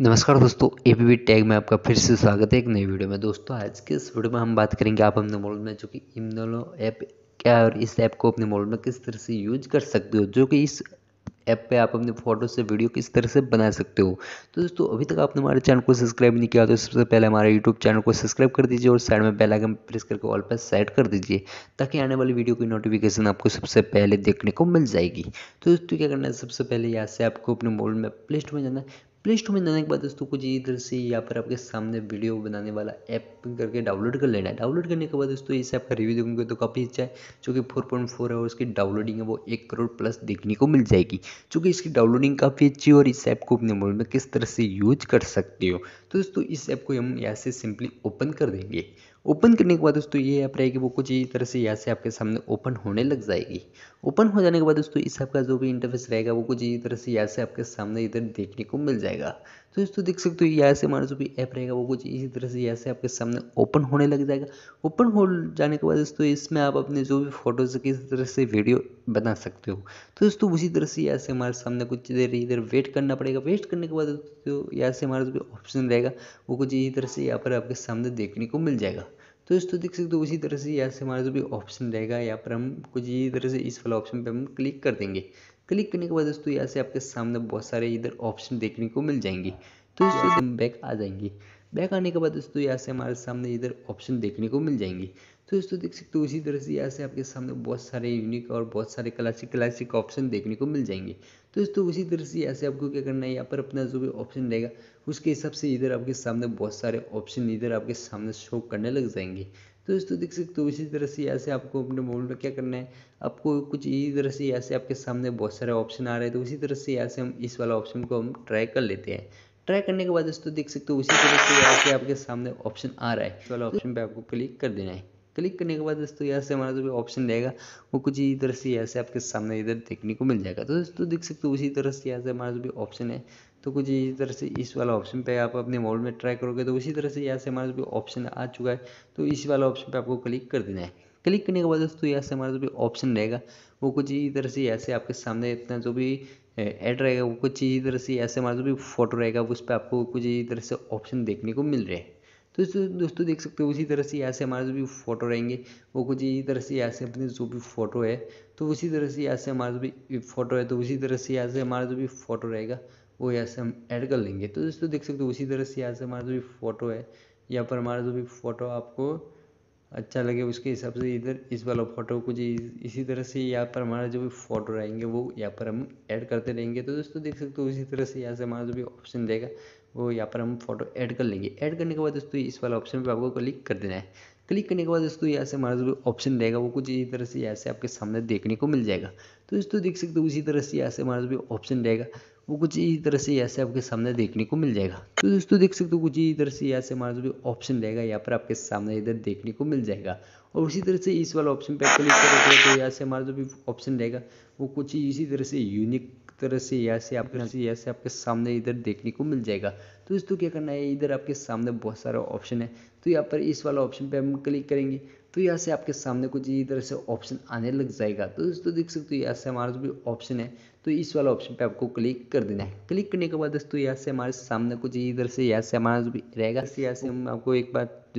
नमस्कार दोस्तों A B tag में आपका फिर से स्वागत है एक नई वीडियो में दोस्तों आज के इस वीडियो में हम बात करेंगे आप अपने मॉडल में जो कि इमनोलो ऐप क्या है और इस ऐप को अपने मॉडल में किस तरह से यूज कर सकते हो जो कि इस ऐप पे आप अपने फोटो से वीडियो किस तरह से बना सकते हो तो दोस्तों अभी तक आपने हमारे चैनल को सब्सक्राइब नहीं किया तो सबसे पहले हमारे यूट्यूब चैनल को सब्सक्राइब कर दीजिए और साइड में बेल आइकन प्रेस करके ऑल पर सेट कर दीजिए ताकि आने वाली वीडियो की नोटिफिकेशन आपको सबसे पहले देखने को मिल जाएगी तो दोस्तों क्या करना है सबसे पहले यहाँ से आपको अपने मोबाइल में प्ले स्टोर में जाना है प्ले स्टोर में जाने के बाद दोस्तों कुछ इधर से यहाँ पर आपके सामने वीडियो बनाने वाला ऐप करके डाउनलोड कर लेना है डाउनलोड करने के बाद दोस्तों इस ऐप का रिव्यू देखेंगे तो काफ़ी अच्छा है चूँकि फोर पॉइंट फोर है और उसकी डाउनलोडिंग है वो एक करोड़ प्लस देखने को मिल जाएगी चूँकि इसकी डाउनलोडिंग काफ़ी अच्छी है और इस ऐप को अपने मोबाइल में किस तरह से यूज कर सकते हो तो दोस्तों इस ऐप को हम यहाँ से सिंपली ओपन कर देंगे ओपन करने के बाद दोस्तों ये ऐप रहेगी वो कुछ इस तरह से यहाँ से आपके सामने ओपन होने लग जाएगी ओपन हो जाने के बाद दोस्तों इस ऐप का जो भी इंटरफेस रहेगा वो कुछ इस तरह से यहाँ से आपके सामने इधर देखने को मिल जाएगा तो दोस्तों देख सकते हो यहाँ से हमारा जो भी ऐप रहेगा वो कुछ इसी तरह से यहाँ से आपके सामने ओपन होने लग जाएगा ओपन हो जाने के बाद दोस्तों इसमें आप अपने जो भी फोटोज किस तरह से वीडियो बना सकते हो तो दोस्तों उसी तरह से यहाँ से हमारे सामने कुछ देर इधर वेट करना पड़ेगा वेट करने के बाद दोस्तों यहाँ से हमारा जो भी ऑप्शन रहेगा वो कुछ इसी तरह से यहाँ पर आपके सामने देखने को मिल जाएगा तो इस तो देख सकते हो उसी तरह से यहाँ से हमारा जो भी ऑप्शन रहेगा यहाँ पर हम कुछ इसी तरह से इस वाला ऑप्शन पर हम क्लिक कर देंगे क्लिक करने के बाद दोस्तों यहाँ से आपके सामने बहुत सारे इधर ऑप्शन देखने को मिल जाएंगे तो इस तो बैक आ जाएंगे बैक आने के बाद दोस्तों यहाँ से हमारे सामने इधर ऑप्शन देखने को मिल जाएंगे तो दोस्तों देख सकते हो उसी तरह से यहाँ से आपके सामने बहुत सारे यूनिक और बहुत सारे क्लासिक क्लासिक ऑप्शन देखने को मिल जाएंगे तो दोस्तों उसी तरह से यहाँ से आपको क्या करना है यहाँ पर अपना जो भी ऑप्शन रहेगा उसके हिसाब से इधर आपके सामने बहुत सारे ऑप्शन इधर आपके सामने शो करने लग जाएंगे तो दोस्तों देख सकते हो इसी तरह से यहाँ से आपको अपने मोबाइल में क्या करना है आपको कुछ इसी तरह से यहाँ से आपके सामने बहुत सारे ऑप्शन आ रहे हैं तो उसी तरह से यहाँ से हम इस वाला ऑप्शन को हम ट्राई कर लेते हैं ट्राई करने के बाद दोस्तों देख सकते हो उसी तरह से यहाँ पे आपके सामने ऑप्शन आ रहा है वाला ऑप्शन पे आपको क्लिक कर देना है क्लिक करने के बाद दोस्तों यहाँ से हमारा जो भी ऑप्शन रहेगा वो कुछ इधर तरह से यहाँ से आपके सामने इधर देखने को मिल जाएगा तो दोस्तों देख सकते हो उसी तरह से यहाँ से हमारा जो भी ऑप्शन है तो कुछ इसी तरह से इस वाला ऑप्शन पे आप अपने मोबाइल में ट्राई करोगे तो उसी तरह से यहाँ से हमारा जो भी ऑप्शन आ चुका है तो इस वाला ऑप्शन पे आपको क्लिक कर देना है क्लिक करने के बाद दोस्तों यहाँ से हमारा जो भी ऑप्शन रहेगा वो कुछ इसी तरह से यहाँ से आपके सामने इतना जो भी ऐड रहेगा वो कुछ चीज़ तरह से ऐसे मान लो भी फोटो रहेगा उस पर आपको कुछ इसी तरह से ऑप्शन देखने को मिल रहे हैं तो दोस्तों देख सकते हो उसी तरह से ऐसे हमारे जो भी फ़ोटो रहेंगे वो कुछ इसी तरह से ऐसे अपने जो भी फ़ोटो है तो उसी तरह से यहाँ से हमारा जो भी फ़ोटो है तो उसी तरह से यहाँ से हमारा जो भी फ़ोटो रहेगा वो यहाँ से हम ऐड कर लेंगे तो दोस्तों देख सकते हो उसी तरह से यहाँ से हमारा जो भी फ़ोटो है या पर हमारा जो भी फ़ोटो आपको अच्छा लगे उसके हिसाब से इधर इस वाला फ़ोटो कुछ इसी तरह से यहाँ पर हमारा जो भी फ़ोटो रहेंगे वो यहाँ पर हम ऐड करते रहेंगे तो दोस्तों देख सकते हो उसी तरह से यहाँ से हमारा जो भी ऑप्शन देगा वो यहाँ पर हम फोटो ऐड कर लेंगे ऐड करने के बाद दोस्तों इस वाला ऑप्शन पर आपको क्लिक कर देना है क्लिक करने के बाद दोस्तों यहाँ से हमारा जो ऑप्शन रहेगा वो कुछ इसी तरह से यहाँ से आपके सामने देखने को मिल जाएगा तो दोस्तों देख सकते हो उसी तरह से यहाँ से हमारा जो भी ऑप्शन रहेगा वो कुछ इसी तरह से यहाँ से आपके सामने देखने को मिल जाएगा तो दोस्तों देख सकते हो कुछ इसी तरह से यहाँ से हमारा जो ऑप्शन रहेगा यहाँ पर आपके सामने इधर देखने को मिल जाएगा और उसी तरह से इस वाला ऑप्शन पर क्लिक करोगे तो यहाँ से हमारा जो भी ऑप्शन रहेगा वो कुछ इसी तरह से यूनिक तरह से यहाँ से आपके यहाँ से यहाँ से आपके सामने इधर देखने को मिल जाएगा तो दोस्तों क्या करना है इधर आपके सामने बहुत सारा ऑप्शन है तो यहाँ पर इस वाला ऑप्शन पे हम क्लिक करेंगे तो यहाँ से आपके सामने कुछ इधर से ऑप्शन आने लग जाएगा तो दोस्तों देख सकते हो यहाँ से हमारा जो भी ऑप्शन है तो इस वाला ऑप्शन पे आपको क्लिक कर देना है क्लिक करने के बाद दोस्तों यहाँ से हमारे सामने कुछ इधर से यहाँ से हमारा रहेगा से यहाँ से हम आपको एक बात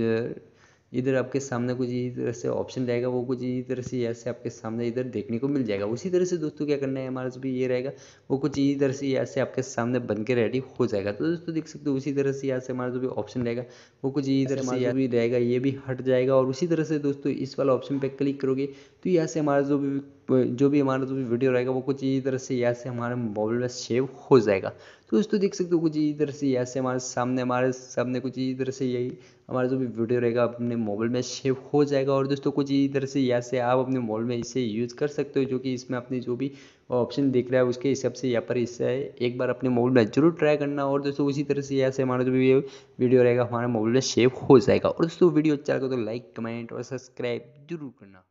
इधर आपके सामने कुछ इस तरह से ऑप्शन रहेगा वो कुछ इस तरह से यहाँ से आपके सामने इधर देखने को मिल जाएगा उसी तरह से दोस्तों क्या करना है हमारा भी ये रहेगा वो कुछ इस तरह से यहाँ से आपके सामने बन के रेडी हो जाएगा तो दोस्तों देख सकते हो उसी तरह से यहाँ से हमारा जो भी ऑप्शन रहेगा वो कुछ इधर तरह से भी रहेगा ये भी हट जाएगा और उसी तरह से दोस्तों इस वाला ऑप्शन पर क्लिक करोगे तो यहाँ से हमारा जो भी जो भी हमारा जो भी वीडियो रहेगा वो कुछ इसी तरह से यहाँ से हमारे मोबाइल में सेव हो जाएगा तो दोस्तों देख सकते हो कुछ इसी तरह से यहाँ से हमारे सामने हमारे सामने कुछ इसी तरह से यही हमारा जो भी वीडियो रहेगा अपने मोबाइल में सेव हो जाएगा और दोस्तों कुछ इसी तरह से यहाँ से आप अपने मोबाइल में इसे यूज़ कर सकते हो जो कि इसमें अपने जो भी ऑप्शन दिख रहा है उसके हिसाब से यहाँ पर इससे एक बार अपने मोबाइल में जरूर ट्राई करना और दोस्तों उसी तरह से यहाँ से हमारा जो भी वीडियो रहेगा हमारे मोबाइल में सेव हो जाएगा और दोस्तों वीडियो अच्छा लगे तो लाइक कमेंट और सब्सक्राइब जरूर करना